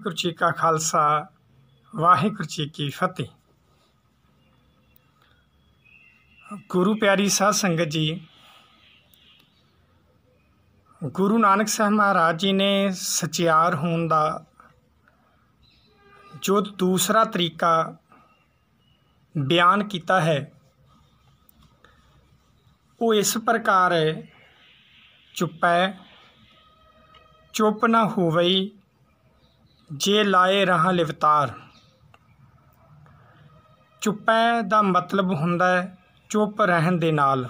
ਵਾਹਿਗੁਰੂ ਜੀ ਕਾ ਖਾਲਸਾ ਵਾਹਿਗੁਰੂ ਜੀ ਕੀ ਫਤਿਹ ਗੁਰੂ ਪਿਆਰੀ ਸਾਧ ਸੰਗਤ ਜੀ ਗੁਰੂ ਨਾਨਕ ਸਾਹਿਬ ਮਹਾਰਾਜ ਜੀ ਨੇ ਸਚਿਆਰ ਹੋਣ ਦਾ ਜੋ ਦੂਸਰਾ ਤਰੀਕਾ ਬਿਆਨ ਕੀਤਾ ਹੈ ਉਹ ਇਸ ਪ੍ਰਕਾਰ ਹੈ ਚੁੱਪੈ ਚੁੱਪ ਨਾ ਹੋਵਈ ਜੇ ਲਾਏ ਰਹਾ ਲਿਵਤਾਰ ਚੁੱਪੈ ਦਾ ਮਤਲਬ ਹੁੰਦਾ ਹੈ ਚੁੱਪ ਰਹਿਣ ਦੇ ਨਾਲ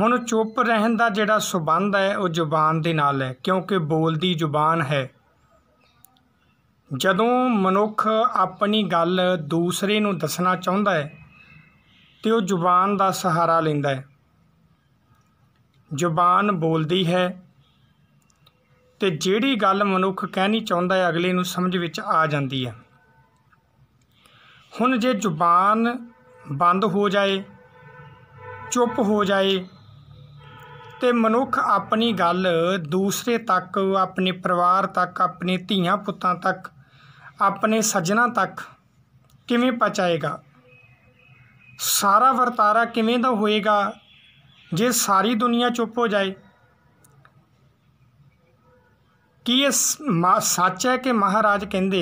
ਹੁਣ ਚੁੱਪ ਰਹਿਣ ਦਾ ਜਿਹੜਾ ਸਬੰਧ ਹੈ ਉਹ ਜ਼ੁਬਾਨ ਦੇ ਨਾਲ ਹੈ ਕਿਉਂਕਿ ਬੋਲਦੀ ਜ਼ੁਬਾਨ ਹੈ ਜਦੋਂ ਮਨੁੱਖ ਆਪਣੀ ਗੱਲ ਦੂਸਰੇ ਨੂੰ ਦੱਸਣਾ ਚਾਹੁੰਦਾ ਹੈ ਤੇ ਉਹ ਜ਼ੁਬਾਨ ਦਾ ਸਹਾਰਾ ਲੈਂਦਾ ਹੈ ਜ਼ੁਬਾਨ ਬੋਲਦੀ ਹੈ ਤੇ ਜਿਹੜੀ ਗੱਲ ਮਨੁੱਖ ਕਹਿਣੀ ਚਾਹੁੰਦਾ ਹੈ ਅਗਲੇ ਨੂੰ ਸਮਝ ਵਿੱਚ ਆ ਜਾਂਦੀ ਹੈ ਹੁਣ ਜੇ ਜ਼ੁਬਾਨ ਬੰਦ ਹੋ ਜਾਏ ਚੁੱਪ ਹੋ ਜਾਏ ਤੇ ਮਨੁੱਖ ਆਪਣੀ ਗੱਲ ਦੂਸਰੇ ਤੱਕ ਆਪਣੇ ਪਰਿਵਾਰ ਤੱਕ ਆਪਣੇ ਧੀਆਂ ਪੁੱਤਾਂ ਤੱਕ ਆਪਣੇ ਸੱਜਣਾ ਤੱਕ ਕਿਵੇਂ ਪਹੁੰਚਾਏਗਾ ਸਾਰਾ ਵਰਤਾਰਾ ਕਿਵੇਂ ਦਾ ਹੋਏਗਾ ਜੇ ਸਾਰੀ ਦੁਨੀਆ ਚੁੱਪ ਹੋ ਜਾਏ ਕੀ ਇਹ ਸੱਚ ਹੈ ਕਿ ਮਹਾਰਾਜ ਕਹਿੰਦੇ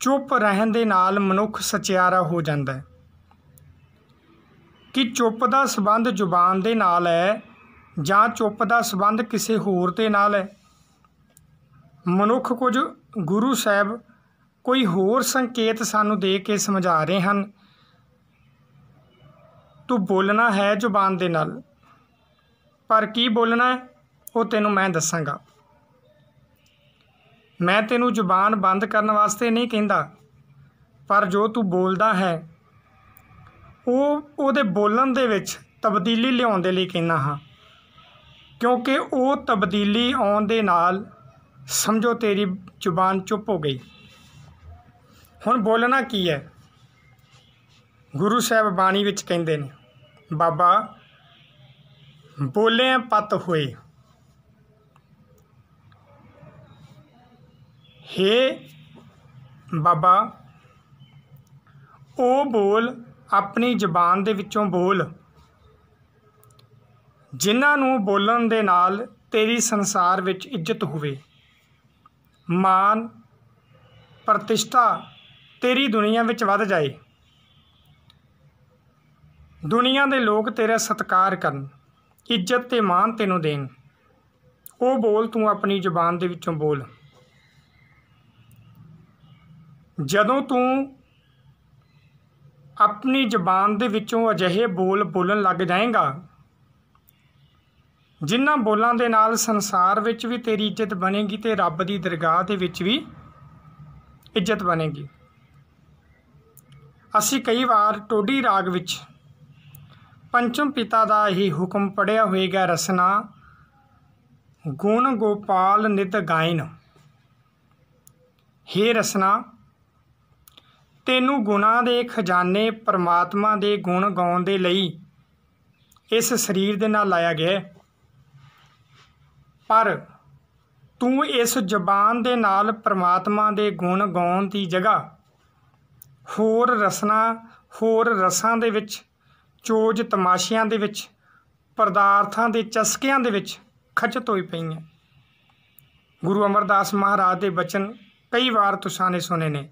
ਚੁੱਪ ਰਹਿਣ ਦੇ ਨਾਲ ਮਨੁੱਖ ਸਚਿਆਰਾ ਹੋ ਜਾਂਦਾ ਹੈ ਕਿ ਚੁੱਪ ਦਾ ਸਬੰਧ ਜ਼ੁਬਾਨ ਦੇ ਨਾਲ ਹੈ ਜਾਂ ਚੁੱਪ ਦਾ ਸਬੰਧ ਕਿਸੇ ਹੋਰ ਦੇ ਨਾਲ ਹੈ ਮਨੁੱਖ ਕੁਝ ਗੁਰੂ ਸਾਹਿਬ ਕੋਈ ਹੋਰ ਸੰਕੇਤ ਸਾਨੂੰ ਦੇ ਕੇ ਸਮਝਾ ਰਹੇ ਹਨ ਤੂੰ ਬੋਲਣਾ ਹੈ ਜ਼ੁਬਾਨ ਦੇ ਨਾਲ ਪਰ ਕੀ ਬੋਲਣਾ ਹੈ ਉਹ ਤੈਨੂੰ ਮੈਂ ਦੱਸਾਂਗਾ ਮੈਂ ਤੈਨੂੰ ਜ਼ੁਬਾਨ ਬੰਦ ਕਰਨ ਵਾਸਤੇ ਨਹੀਂ ਕਹਿੰਦਾ ਪਰ ਜੋ ਤੂੰ ਬੋਲਦਾ ਹੈ ਉਹ ਉਹਦੇ ਬੋਲਣ ਦੇ ਵਿੱਚ ਤਬਦੀਲੀ ਲਿਆਉਣ ਦੇ ਲਈ ਕਹਿੰਦਾ ਹਾਂ ਕਿਉਂਕਿ ਉਹ ਤਬਦੀਲੀ ਆਉਣ ਦੇ ਨਾਲ ਸਮਝੋ ਤੇਰੀ ਜ਼ੁਬਾਨ ਚੁੱਪ ਹੋ ਗਈ ਹੁਣ ਬੋਲਣਾ ਕੀ ਹੈ ਗੁਰੂ ਸਾਹਿਬ ਬਾਣੀ ਵਿੱਚ ਕਹਿੰਦੇ ਨੇ ਬਾਬਾ ਬੋਲੇ ਪਤ ਹੋਏ ਹੇ ਬਾਬਾ ਉਹ ਬੋਲ ਆਪਣੀ ਜ਼ਬਾਨ ਦੇ ਵਿੱਚੋਂ ਬੋਲ ਜਿਨ੍ਹਾਂ ਨੂੰ ਬੋਲਣ ਦੇ ਨਾਲ ਤੇਰੀ ਸੰਸਾਰ ਵਿੱਚ ਇੱਜ਼ਤ ਹੋਵੇ ਮਾਨ ਪ੍ਰਤਿਸ਼ਠਾ ਤੇਰੀ ਦੁਨੀਆ ਵਿੱਚ ਵੱਧ ਜਾਏ ਦੁਨੀਆ ਦੇ ਲੋਕ ਤੇਰਾ ਸਤਿਕਾਰ ਕਰਨ ਇੱਜ਼ਤ ਤੇ ਮਾਨ ਤੈਨੂੰ ਦੇਣ ਉਹ ਬੋਲ ਤੂੰ ਆਪਣੀ ਜ਼ੁਬਾਨ ਦੇ ਵਿੱਚੋਂ ਬੋਲ ਜਦੋਂ ਤੂੰ ਆਪਣੀ ਜ਼ਬਾਨ ਦੇ ਵਿੱਚੋਂ ਅਜਿਹੇ ਬੋਲ ਬੋਲਣ ਲੱਗ ਜਾਏਗਾ ਜਿਨ੍ਹਾਂ ਬੋਲਾਂ ਦੇ ਨਾਲ ਸੰਸਾਰ ਵਿੱਚ ਵੀ ਤੇਰੀ ਇੱਜ਼ਤ ਬਣੇਗੀ ਤੇ ਰੱਬ ਦੀ ਦਰਗਾਹ ਦੇ ਵਿੱਚ ਵੀ ਇੱਜ਼ਤ ਬਣੇਗੀ ਅਸੀਂ ਕਈ ਵਾਰ ਟੋਡੀ ਰਾਗ ਵਿੱਚ ਪੰਚਮ ਪਿਤਾ ਦਾ ਹੀ ਹੁਕਮ ਪੜਿਆ ਹੋਏਗਾ ਰਸਨਾ ਗੁਣ ਗੋਪਾਲ ਨਿਤ ਗਾਇਨ ਹੇ ਰਸਨਾ ਤੈਨੂੰ ਗੁਨਾ ਦੇ ਖਜ਼ਾਨੇ ਪਰਮਾਤਮਾ ਦੇ ਗੁਣ ਗਾਉਣ ਦੇ ਲਈ ਇਸ ਸਰੀਰ ਦੇ ਨਾਲ ਲਾਇਆ ਗਿਆ ਪਰ ਤੂੰ ਇਸ ਜ਼ਬਾਨ ਦੇ ਨਾਲ ਪਰਮਾਤਮਾ ਦੇ ਗੁਣ ਗਾਉਣ ਦੀ ਜਗ੍ਹਾ ਹੋਰ ਰਸਨਾ ਹੋਰ ਰਸਾਂ ਦੇ ਵਿੱਚ ਚੋਜ ਤਮਾਸ਼ਿਆਂ ਦੇ ਵਿੱਚ ਪਦਾਰਥਾਂ ਦੇ ਚਸਕਿਆਂ ਦੇ ਵਿੱਚ ਖਚਤ ਹੋਈ ਪਈ ਹੈ ਗੁਰੂ ਅਮਰਦਾਸ ਮਹਾਰਾਜ ਦੇ ਬਚਨ ਕਈ ਵਾਰ ਤੁਸਾਂ ਨੇ ਸੁਨੇ ਨੇ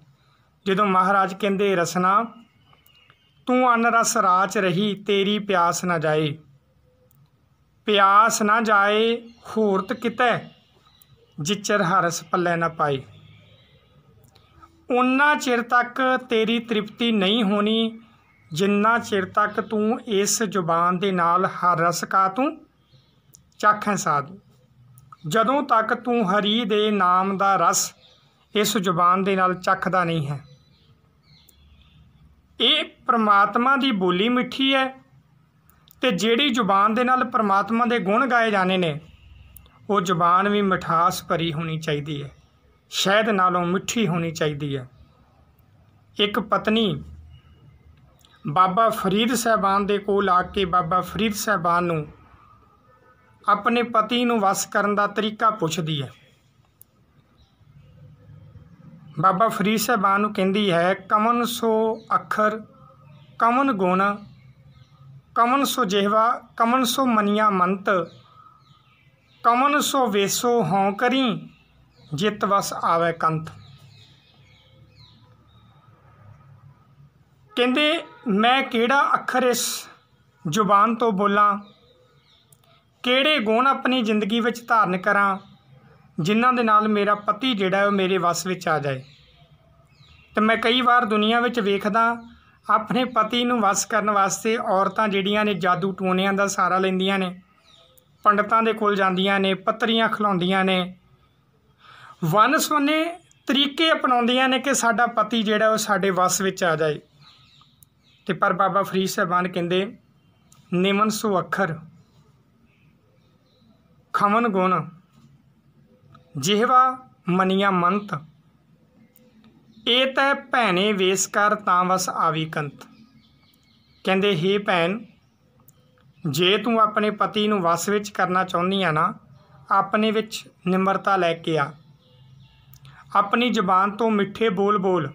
ਜਦੋਂ ਮਹਾਰਾਜ ਕਹਿੰਦੇ ਰਸਨਾ ਤੂੰ ਅਨਰਸ ਰਾਚ ਰਹੀ ਤੇਰੀ ਪਿਆਸ ਨਾ ਜਾਏ ਪਿਆਸ ਨਾ ਜਾਏ ਹੋਰਤ ਕਿਤੈ ਜਿਚਰ ਹਰਸ ਪੱਲੇ ਨਾ ਪਾਈ ਉਨਾ ਚਿਰ ਤੱਕ ਤੇਰੀ ਤ੍ਰਿਪਤੀ ਨਹੀਂ ਹੋਣੀ ਜਿੰਨਾ ਚਿਰ ਤੱਕ ਤੂੰ ਇਸ ਜ਼ੁਬਾਨ ਦੇ ਨਾਲ ਹਰ ਰਸ ਕਾ ਤੂੰ ਚਾਖੈ ਸਾਧ ਜਦੋਂ ਤੱਕ ਤੂੰ ਹਰੀ ਦੇ ਨਾਮ ਦਾ ਰਸ ਇਸ ਜ਼ੁਬਾਨ ਦੇ ਨਾਲ ਚੱਖਦਾ ਨਹੀਂ ਹੈ ਇਹ ਪ੍ਰਮਾਤਮਾ ਦੀ ਬੋਲੀ ਮਿੱਠੀ ਹੈ ਤੇ ਜਿਹੜੀ ਜ਼ੁਬਾਨ ਦੇ ਨਾਲ ਪ੍ਰਮਾਤਮਾ ਦੇ ਗੁਣ ਗਾਏ ਜਾਣੇ ਨੇ ਉਹ ਜ਼ੁਬਾਨ ਵੀ ਮਿਠਾਸ ਭਰੀ ਹੋਣੀ ਚਾਹੀਦੀ ਹੈ ਸ਼ਹਿਦ ਨਾਲੋਂ ਮਿੱਠੀ ਹੋਣੀ ਚਾਹੀਦੀ ਹੈ ਇੱਕ ਪਤਨੀ ਬਾਬਾ ਫਰੀਦ ਸਹਿਬਾਨ ਦੇ ਕੋਲ ਆ ਕੇ ਬਾਬਾ ਫਰੀਦ ਸਹਿਬਾਨ ਨੂੰ ਆਪਣੇ ਪਤੀ ਨੂੰ ਵਸ ਕਰਨ ਦਾ ਤਰੀਕਾ ਪੁੱਛਦੀ ਹੈ ਬਾਬਾ ਫਰੀਦ ਸਾਹਿਬਾਨ ਨੂੰ ਕਹਿੰਦੀ ਹੈ ਕਮਨ ਸੋ ਅੱਖਰ ਕਮਨ ਗੁਣ ਕਮਨ ਸੋ ਜਿਹਵਾ ਕਮਨ ਸੋ ਮਨੀਆ ਮੰਤ ਕਮਨ ਸੋ ਵੇਸੋ ਹਉ ਕਰੀ ਜਿਤ ਵਸ ਆਵੇ ਕੰਤ ਕਹਿੰਦੇ ਮੈਂ ਕਿਹੜਾ ਅੱਖਰ ਇਸ ਜ਼ੁਬਾਨ ਤੋਂ ਬੋਲਾਂ ਕਿਹੜੇ ਗੁਣ ਆਪਣੀ ਜ਼ਿੰਦਗੀ ਵਿੱਚ ਧਾਰਨ ਕਰਾਂ ਜਿਨ੍ਹਾਂ ਦੇ ਨਾਲ ਮੇਰਾ ਪਤੀ ਜਿਹੜਾ ਉਹ ਮੇਰੇ ਵਸ ਵਿੱਚ ਆ ਜਾਏ ਤੇ ਮੈਂ ਕਈ ਵਾਰ ਦੁਨੀਆ ਵਿੱਚ ਵੇਖਦਾ ਆਪਣੇ ਪਤੀ ਨੂੰ ਵਸ ਕਰਨ ਵਾਸਤੇ ਔਰਤਾਂ ਜਿਹੜੀਆਂ ਨੇ ਜਾਦੂ ਟੂਣਿਆਂ ਦਾ ਸਾਰਾ ਲੈਂਦੀਆਂ ਨੇ ਪੰਡਤਾਂ ਦੇ ਕੋਲ ਜਾਂਦੀਆਂ ਨੇ ਪੱਤਰੀਆਂ ਖਿਲਾਉਂਦੀਆਂ ਨੇ ਸੁਨੇ ਤਰੀਕੇ ਅਪਣਾਉਂਦੀਆਂ ਨੇ ਕਿ ਸਾਡਾ ਪਤੀ ਜਿਹੜਾ ਉਹ ਸਾਡੇ ਵਸ ਵਿੱਚ ਆ ਜਾਏ ਤੇ ਪਰ ਬਾਬਾ ਫਰੀਦ ਸਾਹਿਬਾਨ ਕਹਿੰਦੇ ਨਿਮਨ ਸੁ ਅੱਖਰ ਖਮਨ ਗੁਣ ਜਿਹਵਾ ਮਨੀਆ ਮੰਤ ਇਹ ਤੈ ਭੈਣੇ ਵੇਸ ਕਰ ਤਾਂ ਵਸ ਆਵੀ ਕੰਤ ਕਹਿੰਦੇ ਹੀ ਭੈਣ ਜੇ ਤੂੰ ਆਪਣੇ ਪਤੀ ਨੂੰ ਵਸ ਵਿੱਚ ਕਰਨਾ ਚਾਹੁੰਦੀ ਆ ਨਾ ਆਪਣੇ ਵਿੱਚ ਨਿਮਰਤਾ ਲੈ ਕੇ ਆ ਆਪਣੀ ਜ਼ੁਬਾਨ ਤੋਂ ਮਿੱਠੇ ਬੋਲ ਬੋਲ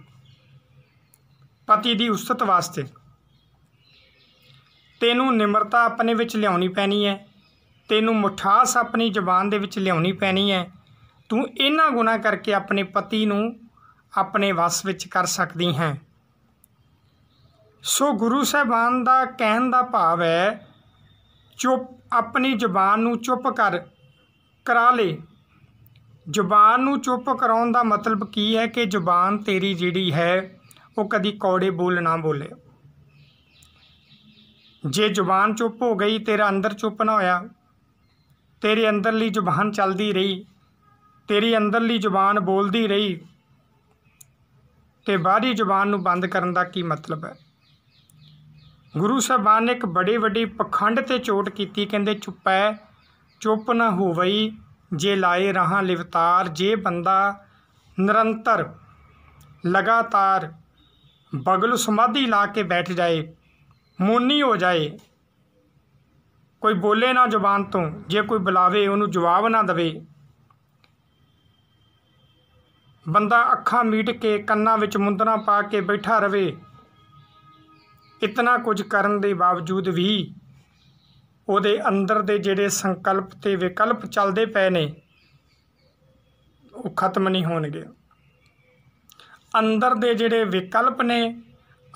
ਪਤੀ ਦੀ ਉਸਤ ਵਾਸਤੇ ਤੈਨੂੰ ਨਿਮਰਤਾ ਆਪਣੇ ਵਿੱਚ ਲਿਆਉਣੀ ਪੈਣੀ ਹੈ ਤੈਨੂੰ ਮੁਠਾਸ ਆਪਣੀ ਜ਼ੁਬਾਨ ਦੇ ਵਿੱਚ ਲਿਆਉਣੀ ਪੈਣੀ ਹੈ ਤੂੰ ਇਹਨਾਂ ਗੁਨਾ ਕਰਕੇ ਆਪਣੇ ਪਤੀ ਨੂੰ ਆਪਣੇ ਵਸ ਵਿੱਚ ਕਰ ਸਕਦੀ ਹੈ ਸੋ ਗੁਰੂ ਸਾਹਿਬਾਨ ਦਾ ਕਹਿਣ ਦਾ ਭਾਵ ਹੈ ਚੁੱਪ ਆਪਣੀ ਜ਼ੁਬਾਨ ਨੂੰ ਚੁੱਪ ਕਰ ਕਰਾ ਲੇ ਜ਼ੁਬਾਨ ਨੂੰ ਚੁੱਪ ਕਰਾਉਣ ਦਾ ਮਤਲਬ ਕੀ ਹੈ ਕਿ ਜ਼ੁਬਾਨ ਤੇਰੀ ਜਿਹੜੀ ਹੈ ਉਹ ਕਦੀ ਕੌੜੇ ਬੋਲ ਨਾ ਬੋਲੇ ਜੇ ਜ਼ੁਬਾਨ ਚੁੱਪ ਹੋ ਗਈ ਤੇਰਾ ਅੰਦਰ ਚੁੱਪ ਨਾ ਹੋਇਆ ਤੇਰੇ ਅੰਦਰਲੀ ਜ਼ੁਬਾਨ ਚੱਲਦੀ ਰਹੀ ਤੇਰੀ ਅੰਦਰਲੀ ਜ਼ੁਬਾਨ ਬੋਲਦੀ ਰਹੀ ਤੇ ਬਾਹਰੀ ਜ਼ੁਬਾਨ ਨੂੰ ਬੰਦ ਕਰਨ ਦਾ ਕੀ ਮਤਲਬ ਹੈ ਗੁਰੂ ਸਾਹਿਬਾਨ ਨੇ ਇੱਕ ਬੜੀ ਵੱਡੀ ਪਖੰਡ ਤੇ ਚੋਟ ਕੀਤੀ ਕਹਿੰਦੇ ਚੁੱਪੈ ਚੁੱਪ ਨਾ ਹੋਵਈ ਜੇ ਲਾਏ ਰਹਾ ਲਿਵਤਾਰ ਜੇ ਬੰਦਾ ਨਿਰੰਤਰ ਲਗਾਤਾਰ ਬਗਲ ਸਮਾਧੀ ਲਾ ਕੇ ਬੈਠ ਜਾਏ ਮੋਨੀ ਹੋ ਜਾਏ ਕੋਈ ਬੋਲੇ ਨਾ ਜ਼ੁਬਾਨ ਤੋਂ ਜੇ ਕੋਈ ਬੁਲਾਵੇ ਉਹਨੂੰ ਜਵਾਬ ਨਾ ਦਵੇ ਬੰਦਾ ਅੱਖਾਂ ਮੀਟ ਕੇ ਕੰਨਾਂ ਵਿੱਚ ਮੁੰਦਰਾ ਪਾ ਕੇ ਬੈਠਾ ਰਵੇ ਇਤਨਾ ਕੁਝ ਕਰਨ ਦੇ ਬਾਵਜੂਦ ਵੀ ਉਹਦੇ ਅੰਦਰ ਦੇ ਜਿਹੜੇ ਸੰਕਲਪ ਤੇ ਵਿਕਲਪ ਚੱਲਦੇ ਪਏ ਨੇ ਉਹ ਖਤਮ ਨਹੀਂ ਹੋਣਗੇ ਅੰਦਰ ਦੇ ਜਿਹੜੇ ਵਿਕਲਪ ਨੇ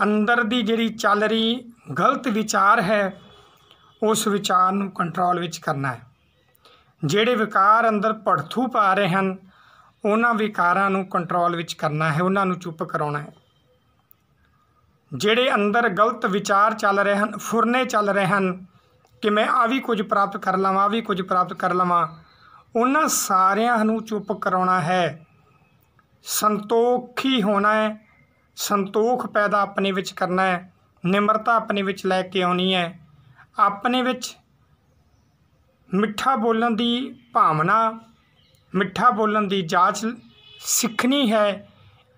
ਅੰਦਰ ਦੀ ਜਿਹੜੀ ਚੱਲ ਰਹੀ ਗਲਤ ਵਿਚਾਰ ਹੈ ਉਸ ਵਿਚਾਰ ਨੂੰ ਕੰਟਰੋਲ ਵਿੱਚ ਕਰਨਾ ਹੈ ਜਿਹੜੇ ਵਿਕਾਰ ਅੰਦਰ ਪੜਥੂ ਪਾ ਰਹੇ ਹਨ ਉਹਨਾਂ ਵਿਕਾਰਾਂ ਨੂੰ ਕੰਟਰੋਲ ਵਿੱਚ ਕਰਨਾ ਹੈ ਉਹਨਾਂ ਨੂੰ ਚੁੱਪ ਕਰਾਉਣਾ ਹੈ ਜਿਹੜੇ ਅੰਦਰ ਗਲਤ ਵਿਚਾਰ ਚੱਲ ਰਹੇ ਹਨ ਫੁਰਨੇ ਚੱਲ ਰਹੇ ਹਨ ਕਿ ਮੈਂ ਆ ਵੀ ਕੁਝ ਪ੍ਰਾਪਤ ਕਰ ਲਵਾਂ ਆ ਵੀ ਕੁਝ ਪ੍ਰਾਪਤ ਕਰ ਲਵਾਂ ਉਹਨਾਂ ਸਾਰਿਆਂ ਨੂੰ ਚੁੱਪ ਕਰਾਉਣਾ ਹੈ ਸੰਤੋਖੀ ਹੋਣਾ ਹੈ ਸੰਤੋਖ ਪੈਦਾ ਆਪਣੇ ਵਿੱਚ ਕਰਨਾ ਹੈ ਨਿਮਰਤਾ ਆਪਣੇ ਵਿੱਚ ਲੈ ਕੇ ਆਉਣੀ ਹੈ ਆਪਣੇ ਵਿੱਚ ਮਿੱਠਾ ਬੋਲਣ ਦੀ ਭਾਵਨਾ ਮਿੱਠਾ ਬੋਲਣ ਦੀ ਜਾਂਚ ਸਿੱਖਣੀ ਹੈ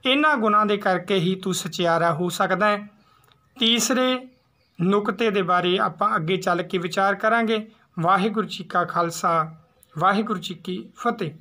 ਇਹਨਾਂ ਗੁਣਾਂ ਦੇ ਕਰਕੇ ਹੀ ਤੂੰ ਸਚਿਆਰਾ ਹੋ ਸਕਦਾ ਹੈ ਤੀਸਰੇ ਨੁਕਤੇ ਦੇ ਬਾਰੇ ਆਪਾਂ ਅੱਗੇ ਚੱਲ ਕੇ ਵਿਚਾਰ ਕਰਾਂਗੇ ਵਾਹਿਗੁਰੂ ਜੀ ਕਾ ਖਾਲਸਾ ਵਾਹਿਗੁਰੂ ਜੀ ਕੀ ਫਤਿਹ